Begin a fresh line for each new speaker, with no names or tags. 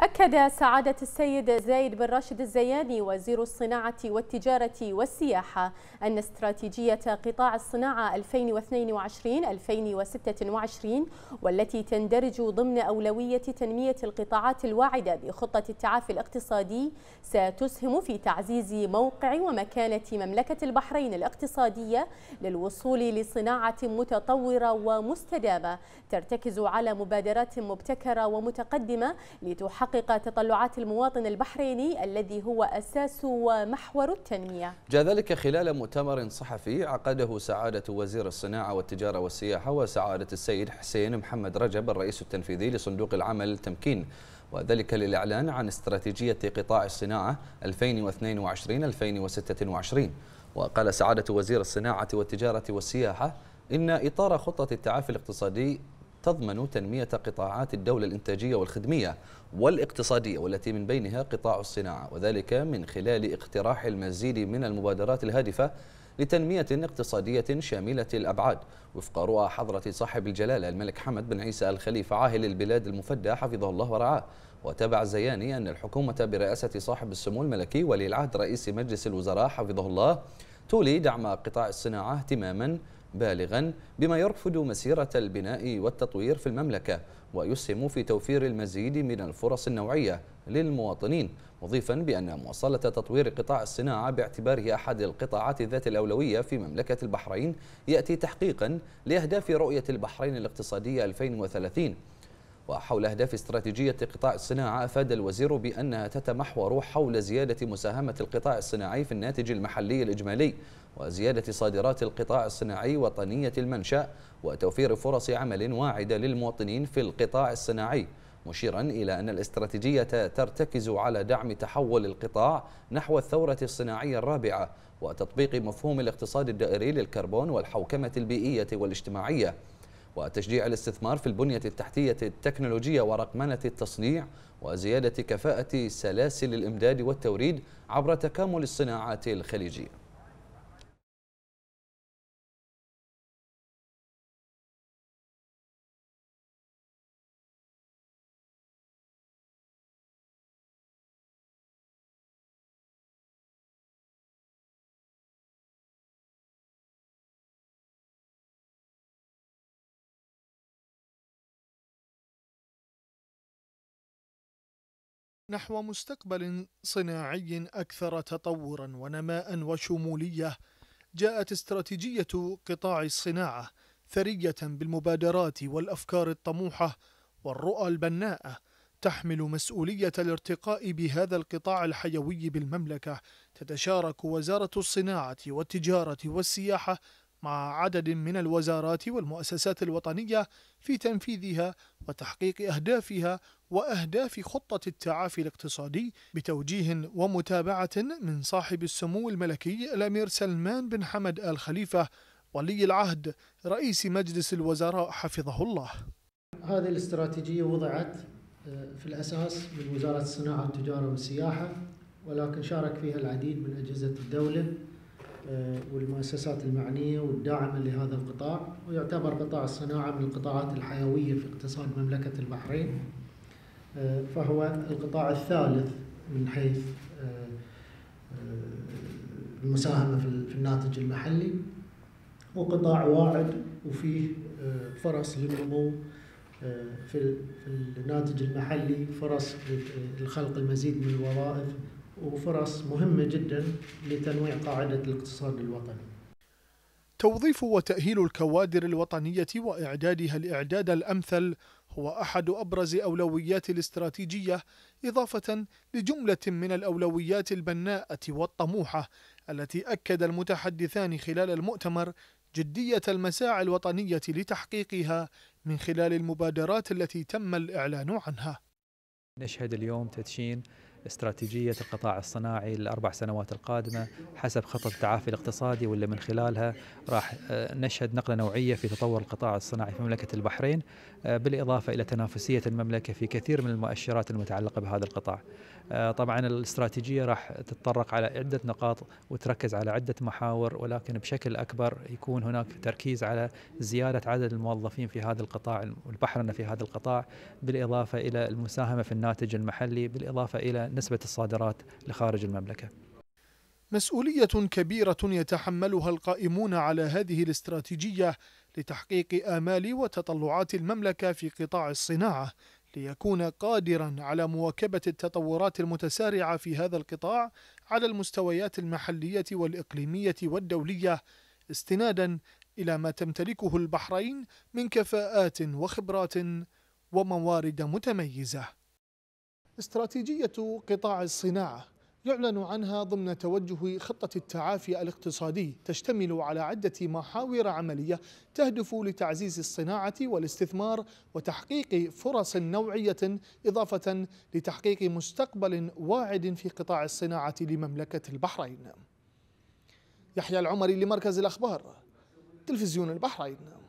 أكد سعادة السيد زايد بن راشد الزياني وزير الصناعة والتجارة والسياحة أن استراتيجية قطاع الصناعة 2022-2026 والتي تندرج ضمن أولوية تنمية القطاعات الواعدة بخطة التعافي الاقتصادي ستسهم في تعزيز موقع ومكانة مملكة البحرين الاقتصادية للوصول لصناعة متطورة ومستدامة ترتكز على مبادرات مبتكرة ومتقدمة لتحقق تحقق تطلعات المواطن البحريني الذي هو أساس ومحور التنمية جاء ذلك خلال مؤتمر صحفي عقده سعادة وزير الصناعة والتجارة والسياحة وسعادة السيد حسين محمد رجب الرئيس التنفيذي لصندوق العمل تمكين وذلك للإعلان عن استراتيجية قطاع الصناعة 2022-2026 وقال سعادة وزير الصناعة والتجارة والسياحة إن إطار خطة التعافي الاقتصادي تضمن تنمية قطاعات الدولة الإنتاجية والخدمية والاقتصادية والتي من بينها قطاع الصناعة وذلك من خلال اقتراح المزيد من المبادرات الهادفة لتنمية اقتصادية شاملة الأبعاد وفق رؤى حضرة صاحب الجلالة الملك حمد بن عيسى الخليفة عاهل البلاد المفدى حفظه الله ورعاه وتابع الزياني أن الحكومة برئاسة صاحب السمو الملكي ولي العهد رئيس مجلس الوزراء حفظه الله تولي دعم قطاع الصناعة اهتماما بالغا بما يرفد مسيرة البناء والتطوير في المملكة ويسهم في توفير المزيد من الفرص النوعية للمواطنين مضيفا بأن مواصلة تطوير قطاع الصناعة باعتباره أحد القطاعات ذات الأولوية في مملكة البحرين يأتي تحقيقا لأهداف رؤية البحرين الاقتصادية 2030 وحول أهداف استراتيجية قطاع الصناعة أفاد الوزير بأنها تتمحور حول زيادة مساهمة القطاع الصناعي في الناتج المحلي الإجمالي وزيادة صادرات القطاع الصناعي وطنية المنشأ وتوفير فرص عمل واعدة للمواطنين في القطاع الصناعي مشيرا إلى أن الاستراتيجية ترتكز على دعم تحول القطاع نحو الثورة الصناعية الرابعة وتطبيق مفهوم الاقتصاد الدائري للكربون والحوكمة البيئية والاجتماعية وتشجيع الاستثمار في البنية التحتية التكنولوجية ورقمنة التصنيع وزيادة كفاءة سلاسل الإمداد والتوريد عبر تكامل الصناعات الخليجية
نحو مستقبل صناعي أكثر تطورا ونماء وشمولية جاءت استراتيجية قطاع الصناعة ثرية بالمبادرات والأفكار الطموحة والرؤى البناءة تحمل مسؤولية الارتقاء بهذا القطاع الحيوي بالمملكة تتشارك وزارة الصناعة والتجارة والسياحة مع عدد من الوزارات والمؤسسات الوطنية في تنفيذها وتحقيق أهدافها وأهداف خطة التعافي الاقتصادي بتوجيه ومتابعة من صاحب السمو الملكي الأمير سلمان بن حمد آل خليفة ولي العهد رئيس مجلس الوزراء حفظه الله هذه الاستراتيجية وضعت
آه، في الأساس من وزارة الصناعة والتجارة والسياحة ولكن شارك فيها العديد من أجهزة الدولة آه، والمؤسسات المعنية والداعمة لهذا القطاع ويعتبر قطاع الصناعة من القطاعات الحيوية في اقتصاد مملكة البحرين آه، فهو القطاع الثالث من حيث آه، المساهمة في الناتج المحلي وقطاع واعد وفيه فرص للنمو في الناتج المحلي فرص لخلق المزيد من الوظائف وفرص مهمة جدا لتنويع قاعدة
الاقتصاد الوطني توظيف وتأهيل الكوادر الوطنية وإعدادها الإعداد الأمثل هو أحد أبرز أولويات الاستراتيجية إضافة لجملة من الأولويات البناءة والطموحة التي أكد المتحدثان خلال المؤتمر جدية المساعي الوطنية لتحقيقها من خلال المبادرات التي تم الإعلان عنها.
نشهد اليوم تدشين استراتيجية القطاع الصناعي للأربع سنوات القادمة حسب خطة التعافي الاقتصادي واللي من خلالها راح آه، نشهد نقلة نوعية في تطور القطاع الصناعي في مملكة البحرين آه، بالإضافة إلى تنافسية المملكة في كثير من المؤشرات المتعلقة بهذا القطاع آه، طبعا الاستراتيجية راح تتطرق على عدة نقاط وتركز على عدة محاور ولكن بشكل أكبر يكون هناك تركيز على زيادة عدد الموظفين في هذا القطاع والبحرنة في هذا القطاع بالإضافة إلى المساهمة في الناتج المحلي بالإضافة إلى نسبة الصادرات لخارج المملكة
مسؤولية كبيرة يتحملها القائمون على هذه الاستراتيجية لتحقيق آمال وتطلعات المملكة في قطاع الصناعة ليكون قادرا على مواكبة التطورات المتسارعة في هذا القطاع على المستويات المحلية والإقليمية والدولية استنادا إلى ما تمتلكه البحرين من كفاءات وخبرات وموارد متميزة استراتيجية قطاع الصناعة يعلن عنها ضمن توجه خطة التعافي الاقتصادي تشتمل على عدة محاور عملية تهدف لتعزيز الصناعة والاستثمار وتحقيق فرص نوعية إضافة لتحقيق مستقبل واعد في قطاع الصناعة لمملكة البحرين يحيى العمري لمركز الأخبار تلفزيون البحرين